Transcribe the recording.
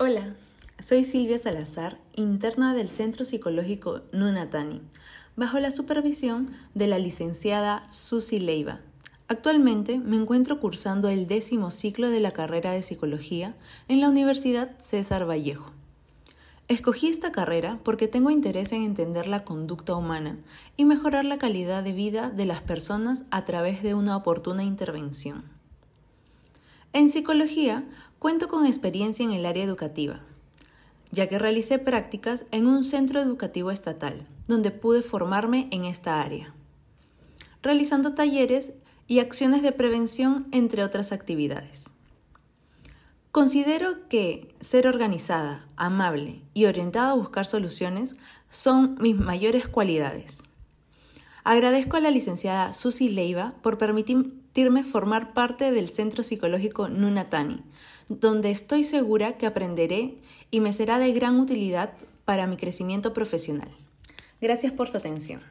Hola, soy Silvia Salazar, interna del Centro Psicológico Nunatani, bajo la supervisión de la licenciada Susi Leiva. Actualmente me encuentro cursando el décimo ciclo de la carrera de Psicología en la Universidad César Vallejo. Escogí esta carrera porque tengo interés en entender la conducta humana y mejorar la calidad de vida de las personas a través de una oportuna intervención. En psicología cuento con experiencia en el área educativa, ya que realicé prácticas en un centro educativo estatal, donde pude formarme en esta área, realizando talleres y acciones de prevención, entre otras actividades. Considero que ser organizada, amable y orientada a buscar soluciones son mis mayores cualidades. Agradezco a la licenciada Susi Leiva por permitirme formar parte del Centro Psicológico Nunatani, donde estoy segura que aprenderé y me será de gran utilidad para mi crecimiento profesional. Gracias por su atención.